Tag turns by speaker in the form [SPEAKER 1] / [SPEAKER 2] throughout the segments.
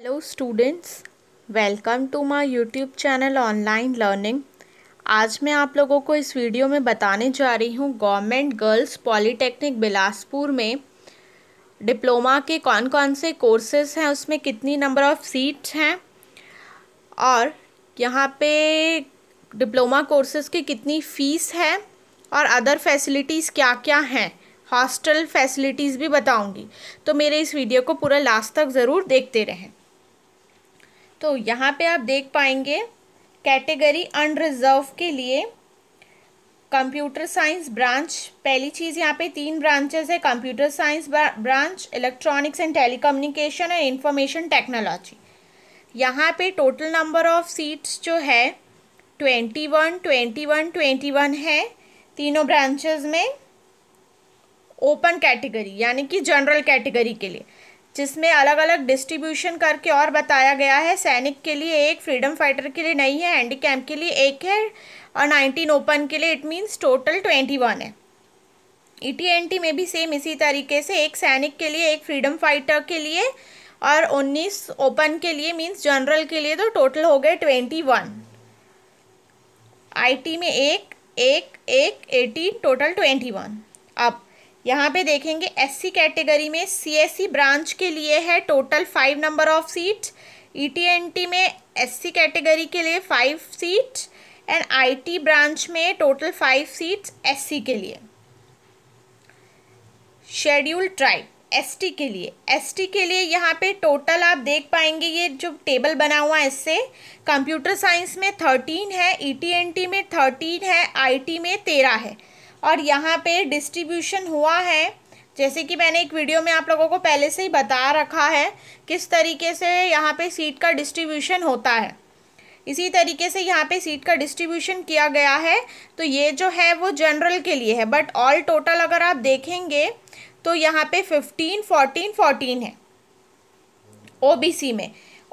[SPEAKER 1] hello students welcome to my YouTube channel online learning आज मैं आप लोगों को इस वीडियो में बताने जा रही हूँ गवर्नमेंट गर्ल्स पॉलीटेक्निक बिलासपुर में डिप्लोमा के कौन कौन से कोर्सेज हैं उसमें कितनी नंबर ऑफ़ सीट्स हैं और यहाँ पे डिप्लोमा कोर्सेज़ की कितनी फ़ीस है और अदर फैसिलिटीज़ क्या क्या हैं हॉस्टल फैसिलिटीज़ भी बताऊंगी तो मेरे इस वीडियो को पूरा लास्ट तक ज़रूर देखते रहें तो यहाँ पे आप देख पाएंगे कैटेगरी अनरिजर्व के लिए कंप्यूटर साइंस ब्रांच पहली चीज़ यहाँ पे तीन ब्रांचेस है computer science branch electronics and telecommunication and information technology यहाँ पे टोटल नंबर ऑफ सीट्स जो है twenty one twenty one twenty one है तीनों ब्रांचेस में ओपन कैटेगरी यानी कि जनरल कैटेगरी के लिए जिसमें अलग अलग डिस्ट्रीब्यूशन करके और बताया गया है सैनिक के लिए एक फ्रीडम फाइटर के लिए नहीं है हैंडी कैम्प के लिए एक है और नाइनटीन ओपन के लिए it means total twenty one है ई टी टी एन में भी सेम इसी तरीके से एक सैनिक के लिए एक फ्रीडम फाइटर के लिए और उन्नीस ओपन के लिए मीन्स जनरल के लिए तो टोटल हो गए ट्वेंटी आई टी में एक एक एटीन टोटल वन अब यहाँ पे देखेंगे एससी कैटेगरी में सीएससी ब्रांच e के लिए है total five number of seat ETNT में एससी कैटेगरी के लिए five seat and IT branch में टोटल फाइव सीट्स एससी के लिए शेड्यूल ट्राइब एसटी के लिए एसटी के लिए यहाँ पे टोटल आप देख पाएंगे ये जो टेबल बना हुआ है इससे कंप्यूटर साइंस में थर्टीन है ईटीएनटी e में थर्टीन है आईटी में तेरह है और यहाँ पे डिस्ट्रीब्यूशन हुआ है जैसे कि मैंने एक वीडियो में आप लोगों को पहले से ही बता रखा है किस तरीके से यहाँ पे सीट का डिस्ट्रीब्यूशन होता है इसी तरीके से यहाँ पे सीट का डिस्ट्रीब्यूशन किया गया है तो ये जो है वो जनरल के लिए है बट ऑल टोटल अगर आप देखेंगे तो यहाँ पे फिफ्टीन फोर्टीन फोर्टीन है ओ में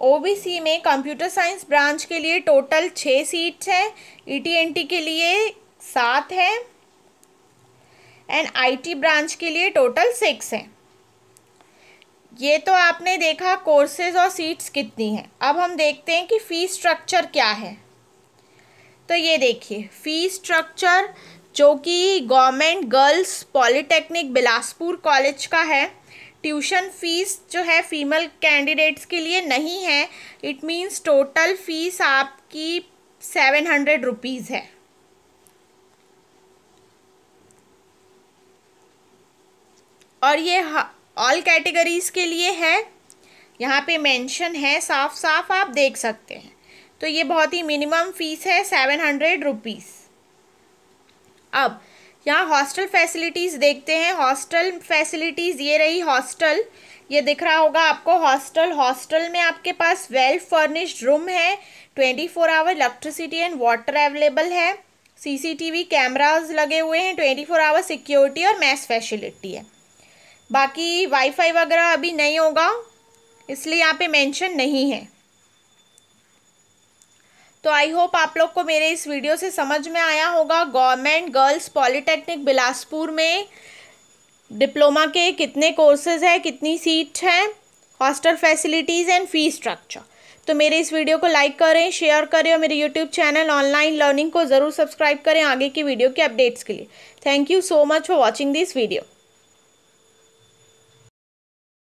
[SPEAKER 1] ओ में कंप्यूटर साइंस ब्रांच के लिए टोटल छः सीट्स हैं ई e के लिए सात है एंड आईटी ब्रांच के लिए टोटल सिक्स हैं ये तो आपने देखा कोर्सेज और सीट्स कितनी हैं अब हम देखते हैं कि फ़ी स्ट्रक्चर क्या है तो ये देखिए फ़ी स्ट्रक्चर जो कि government girls polytechnic Bilaspur college का है ट्यूशन फ़ीस जो है फीमेल कैंडिडेट्स के लिए नहीं है इट मींस टोटल फ़ीस आपकी सेवन हंड्रेड रुपीज़ है और ये ऑल कैटेगरीज़ के लिए है यहाँ पे मेंशन है साफ साफ आप देख सकते हैं तो ये बहुत ही मिनिमम फ़ीस है सेवन हंड्रेड रुपीज़ अब यहाँ हॉस्टल फैसिलिटीज़ देखते हैं हॉस्टल फैसिलिटीज़ ये रही हॉस्टल ये दिख रहा होगा आपको हॉस्टल हॉस्टल में आपके पास वेल फर्निश्ड रूम है twenty four hour electricity and water available है सीसीटीवी कैमरास लगे हुए हैं ट्वेंटी फोर आवर सिक्योरिटी और मैस फैसिलिटी है बाकी वाईफाई वगैरह अभी नहीं होगा इसलिए यहाँ पे मेंशन नहीं है तो आई होप आप लोग को मेरे इस वीडियो से समझ में आया होगा गवर्नमेंट गर्ल्स पॉलिटेक्निक बिलासपुर में डिप्लोमा के कितने कोर्सेज हैं कितनी सीट हैं hostel facilities and fee structure तो मेरे इस वीडियो को लाइक करें शेयर करें और मेरे यूट्यूब चैनल ऑनलाइन लर्निंग को ज़रूर सब्सक्राइब करें आगे की वीडियो के अपडेट्स के लिए thank you so much for watching this video